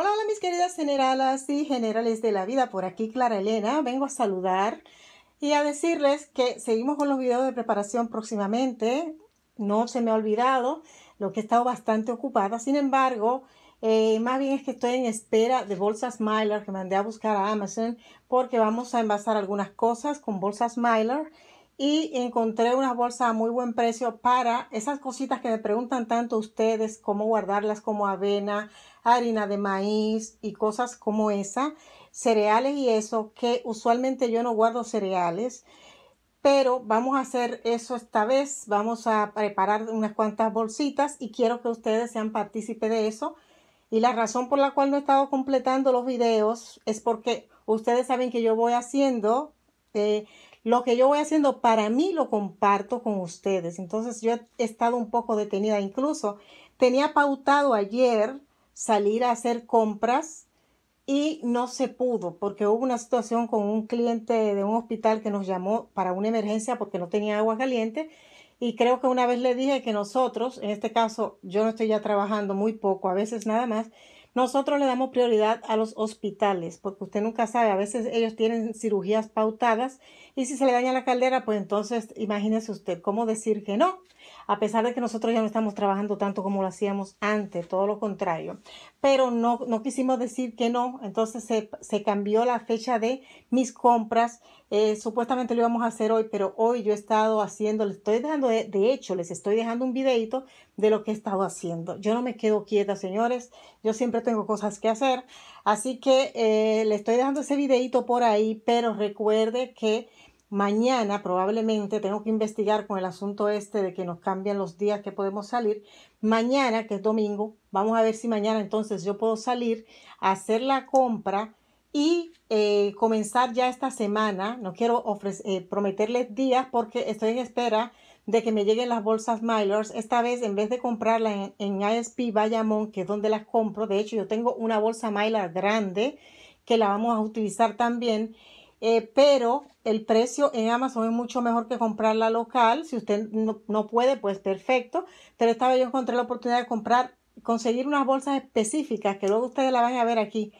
Hola, hola mis queridas generalas y generales de la vida, por aquí Clara Elena, vengo a saludar y a decirles que seguimos con los videos de preparación próximamente, no se me ha olvidado, lo que he estado bastante ocupada, sin embargo, eh, más bien es que estoy en espera de bolsas Mylar que mandé a buscar a Amazon porque vamos a envasar algunas cosas con bolsas Mylar y encontré una bolsa a muy buen precio para esas cositas que me preguntan tanto ustedes, cómo guardarlas como avena, harina de maíz y cosas como esa, cereales y eso, que usualmente yo no guardo cereales, pero vamos a hacer eso esta vez, vamos a preparar unas cuantas bolsitas y quiero que ustedes sean partícipes de eso. Y la razón por la cual no he estado completando los videos es porque ustedes saben que yo voy haciendo eh, lo que yo voy haciendo para mí lo comparto con ustedes. Entonces yo he estado un poco detenida. Incluso tenía pautado ayer salir a hacer compras y no se pudo porque hubo una situación con un cliente de un hospital que nos llamó para una emergencia porque no tenía agua caliente y creo que una vez le dije que nosotros, en este caso yo no estoy ya trabajando muy poco, a veces nada más, nosotros le damos prioridad a los hospitales, porque usted nunca sabe, a veces ellos tienen cirugías pautadas y si se le daña la caldera, pues entonces imagínese usted cómo decir que no, a pesar de que nosotros ya no estamos trabajando tanto como lo hacíamos antes, todo lo contrario. Pero no, no quisimos decir que no, entonces se, se cambió la fecha de mis compras eh, supuestamente lo íbamos a hacer hoy, pero hoy yo he estado haciendo, les estoy dejando, de, hecho, les estoy dejando un videito de lo que he estado haciendo. Yo no me quedo quieta, señores. Yo siempre tengo cosas que hacer. Así que eh, le estoy dejando ese videito por ahí, pero recuerde que mañana probablemente tengo que investigar con el asunto este de que nos cambian los días que podemos salir. Mañana, que es domingo, vamos a ver si mañana entonces yo puedo salir a hacer la compra y eh, comenzar ya esta semana. No quiero eh, prometerles días porque estoy en espera de que me lleguen las bolsas Milers. Esta vez, en vez de comprarla en, ISP Bayamón, que es donde las compro, de hecho, yo tengo una bolsa Mylar grande que la vamos a utilizar también. Eh, pero el precio en Amazon es mucho mejor que comprarla local. Si usted no, no puede, pues perfecto. Pero esta vez yo encontré la oportunidad de comprar, conseguir unas bolsas específicas que luego ustedes la van a ver aquí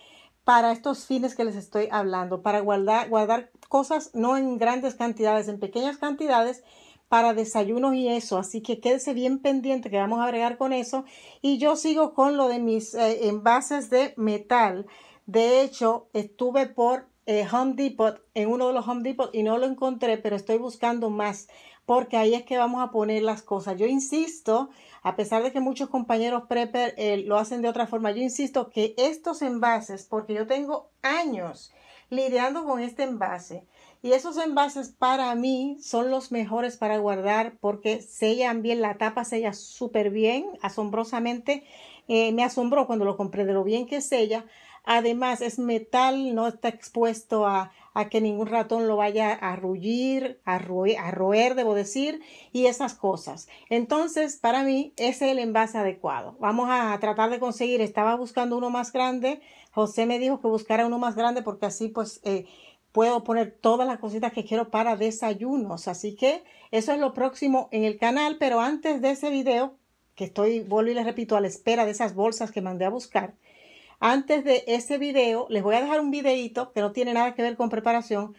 para estos fines que les estoy hablando, para guardar, guardar cosas no en grandes cantidades, en pequeñas cantidades para desayunos y eso. Así que quédese bien pendiente que vamos a agregar con eso. Y yo sigo con lo de mis eh, envases de metal. De hecho, estuve por eh, Home Depot, en uno de los Home Depot y no lo encontré, pero estoy buscando más porque ahí es que vamos a poner las cosas. Yo insisto, a pesar de que muchos compañeros prepper eh, lo hacen de otra forma, yo insisto que estos envases, porque yo tengo años lidiando con este envase, y esos envases para mí son los mejores para guardar porque sellan bien, la tapa sella súper bien, asombrosamente. Eh, me asombró cuando lo compré de lo bien que sella. Además es metal, no está expuesto a, a que ningún ratón lo vaya a rullir, a roer, debo decir, y esas cosas. Entonces, para mí, ese es el envase adecuado. Vamos a tratar de conseguir, estaba buscando uno más grande, José me dijo que buscara uno más grande porque así pues... Eh, puedo poner todas las cositas que quiero para desayunos. Así que eso es lo próximo en el canal. Pero antes de ese video, que estoy, vuelvo y les repito, a la espera de esas bolsas que mandé a buscar, antes de ese video, les voy a dejar un videito que no tiene nada que ver con preparación,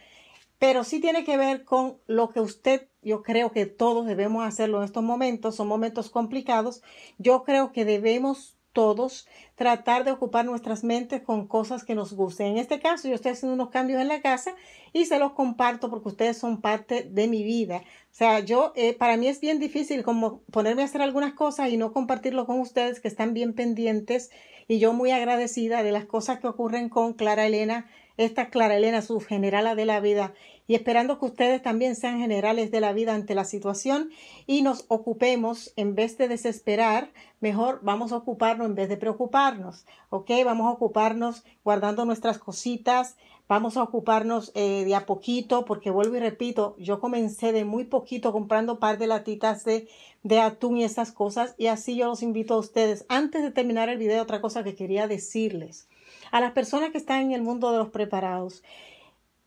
pero sí tiene que ver con lo que usted, yo creo que todos debemos hacerlo en estos momentos, son momentos complicados. Yo creo que debemos todos tratar de ocupar nuestras mentes con cosas que nos gusten. En este caso, yo estoy haciendo unos cambios en la casa y se los comparto porque ustedes son parte de mi vida. O sea, yo, eh, para mí es bien difícil como ponerme a hacer algunas cosas y no compartirlo con ustedes que están bien pendientes y yo muy agradecida de las cosas que ocurren con Clara Elena esta es Clara Elena, su generala de la vida, y esperando que ustedes también sean generales de la vida ante la situación y nos ocupemos, en vez de desesperar, mejor vamos a ocuparnos en vez de preocuparnos, ¿ok? Vamos a ocuparnos guardando nuestras cositas, vamos a ocuparnos eh, de a poquito, porque vuelvo y repito, yo comencé de muy poquito comprando par de latitas de, de atún y esas cosas, y así yo los invito a ustedes. Antes de terminar el video, otra cosa que quería decirles a las personas que están en el mundo de los preparados.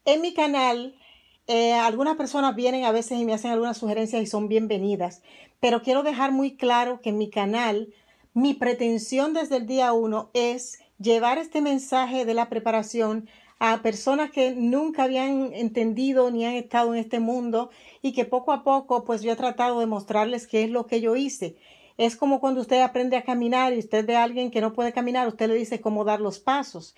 En mi canal, eh, algunas personas vienen a veces y me hacen algunas sugerencias y son bienvenidas, pero quiero dejar muy claro que en mi canal, mi pretensión desde el día uno es llevar este mensaje de la preparación a personas que nunca habían entendido ni han estado en este mundo y que poco a poco pues yo he tratado de mostrarles qué es lo que yo hice. Es como cuando usted aprende a caminar y usted ve a alguien que no puede caminar, usted le dice cómo dar los pasos.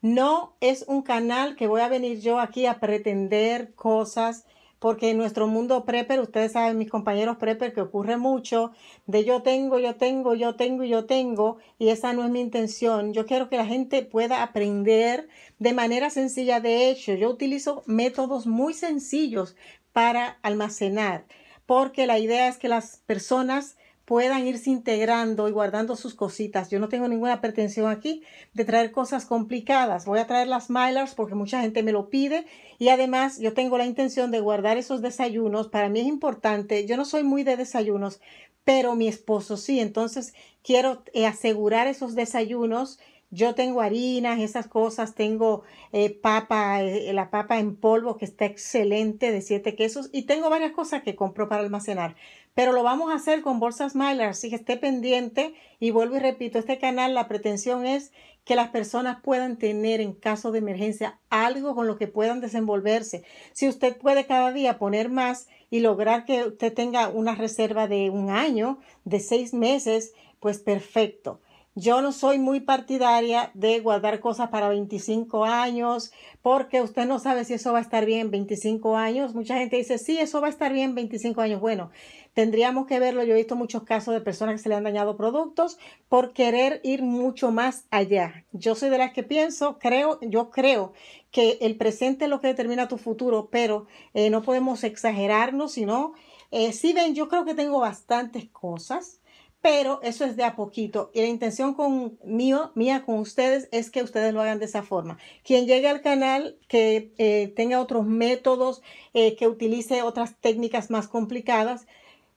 No es un canal que voy a venir yo aquí a pretender cosas, porque en nuestro mundo prepper, ustedes saben, mis compañeros prepper, que ocurre mucho de yo tengo, yo tengo, yo tengo y yo tengo, y esa no es mi intención. Yo quiero que la gente pueda aprender de manera sencilla. De hecho, yo utilizo métodos muy sencillos para almacenar, porque la idea es que las personas puedan irse integrando y guardando sus cositas. Yo no tengo ninguna pretensión aquí de traer cosas complicadas. Voy a traer las Mylars porque mucha gente me lo pide y además yo tengo la intención de guardar esos desayunos. Para mí es importante. Yo no soy muy de desayunos, pero mi esposo sí. Entonces quiero eh, asegurar esos desayunos yo tengo harinas, esas cosas, tengo eh, papa, eh, la papa en polvo que está excelente de siete quesos y tengo varias cosas que compro para almacenar. Pero lo vamos a hacer con bolsas Mylar, así que esté pendiente y vuelvo y repito, este canal la pretensión es que las personas puedan tener en caso de emergencia algo con lo que puedan desenvolverse. Si usted puede cada día poner más y lograr que usted tenga una reserva de un año, de seis meses, pues perfecto. Yo no soy muy partidaria de guardar cosas para 25 años, porque usted no sabe si eso va a estar bien 25 años. Mucha gente dice, sí, eso va a estar bien 25 años. Bueno, tendríamos que verlo. Yo he visto muchos casos de personas que se le han dañado productos por querer ir mucho más allá. Yo soy de las que pienso, creo, yo creo que el presente es lo que determina tu futuro, pero eh, no podemos exagerarnos, sino, eh, si ven, yo creo que tengo bastantes cosas pero eso es de a poquito. Y la intención con mío, mía con ustedes es que ustedes lo hagan de esa forma. Quien llegue al canal, que eh, tenga otros métodos, eh, que utilice otras técnicas más complicadas,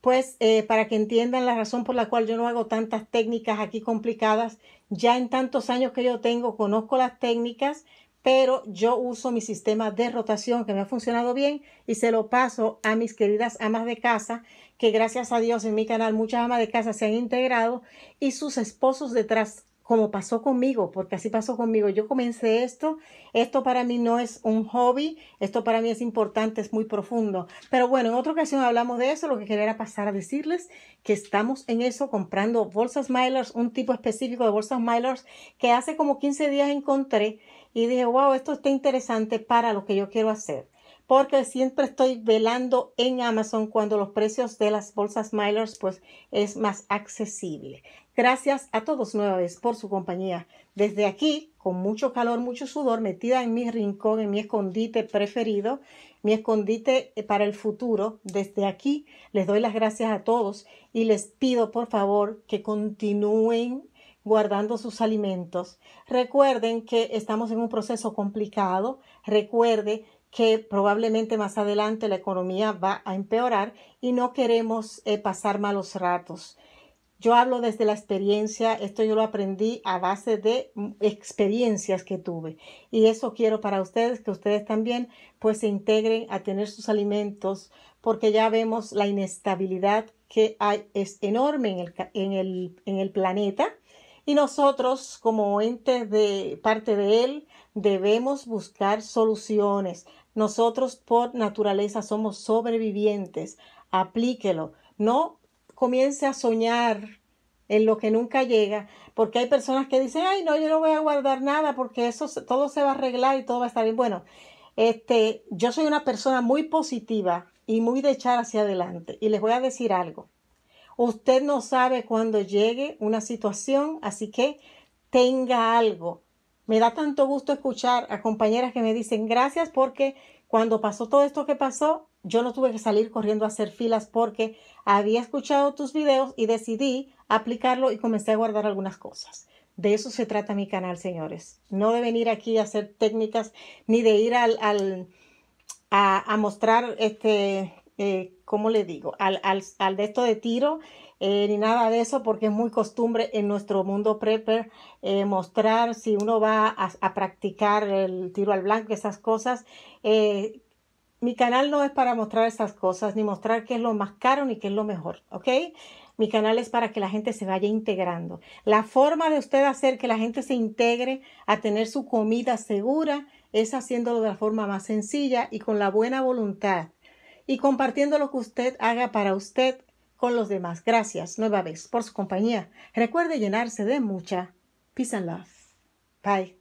pues eh, para que entiendan la razón por la cual yo no hago tantas técnicas aquí complicadas, ya en tantos años que yo tengo, conozco las técnicas, pero yo uso mi sistema de rotación que me ha funcionado bien y se lo paso a mis queridas amas de casa, que gracias a Dios en mi canal muchas amas de casa se han integrado y sus esposos detrás como pasó conmigo, porque así pasó conmigo. Yo comencé esto, esto para mí no es un hobby, esto para mí es importante, es muy profundo. Pero bueno, en otra ocasión hablamos de eso, lo que quería era pasar a decirles que estamos en eso comprando bolsas Milers, un tipo específico de bolsas Milers que hace como 15 días encontré y dije, wow, esto está interesante para lo que yo quiero hacer porque siempre estoy velando en Amazon cuando los precios de las bolsas Milers pues es más accesible. Gracias a todos nuevamente por su compañía. Desde aquí, con mucho calor, mucho sudor, metida en mi rincón, en mi escondite preferido, mi escondite eh, para el futuro, desde aquí les doy las gracias a todos y les pido por favor que continúen guardando sus alimentos. Recuerden que estamos en un proceso complicado. Recuerde que probablemente más adelante la economía va a empeorar y no queremos eh, pasar malos ratos. Yo hablo desde la experiencia, esto yo lo aprendí a base de mm, experiencias que tuve. Y eso quiero para ustedes, que ustedes también pues se integren a tener sus alimentos, porque ya vemos la inestabilidad que hay, es enorme en el, planeta. Y nosotros como entes de parte de él debemos buscar soluciones nosotros por naturaleza somos sobrevivientes. Aplíquelo. No comience a soñar en lo que nunca llega, porque hay personas que dicen, ay, no, yo no voy a guardar nada porque eso todo se va a arreglar y todo va a estar bien. Bueno, este, yo soy una persona muy positiva y muy de echar hacia adelante. Y les voy a decir algo. Usted no sabe cuándo llegue una situación, así que tenga algo me da tanto gusto escuchar a compañeras que me dicen gracias porque cuando pasó todo esto que pasó, yo no tuve que salir corriendo a hacer filas porque había escuchado tus videos y decidí aplicarlo y comencé a guardar algunas cosas. De eso se trata mi canal, señores. No de venir aquí a hacer técnicas ni de ir al, al a, a, mostrar este, eh, ¿cómo le digo? Al, al, de esto de tiro, eh, ni nada de eso, porque es muy costumbre en nuestro mundo prepper eh, mostrar si uno va a, a, practicar el tiro al blanco, esas cosas. mi canal no es para mostrar esas cosas, ni mostrar qué es lo más caro ni qué es lo mejor, ¿ok? Mi canal es para que la gente se vaya integrando. La forma de usted hacer que la gente se integre a tener su comida segura es haciéndolo de la forma más sencilla y con la buena voluntad y compartiendo lo que usted haga para usted con los demás. Gracias nueva vez por su compañía. Recuerde llenarse de mucha peace and love. Bye.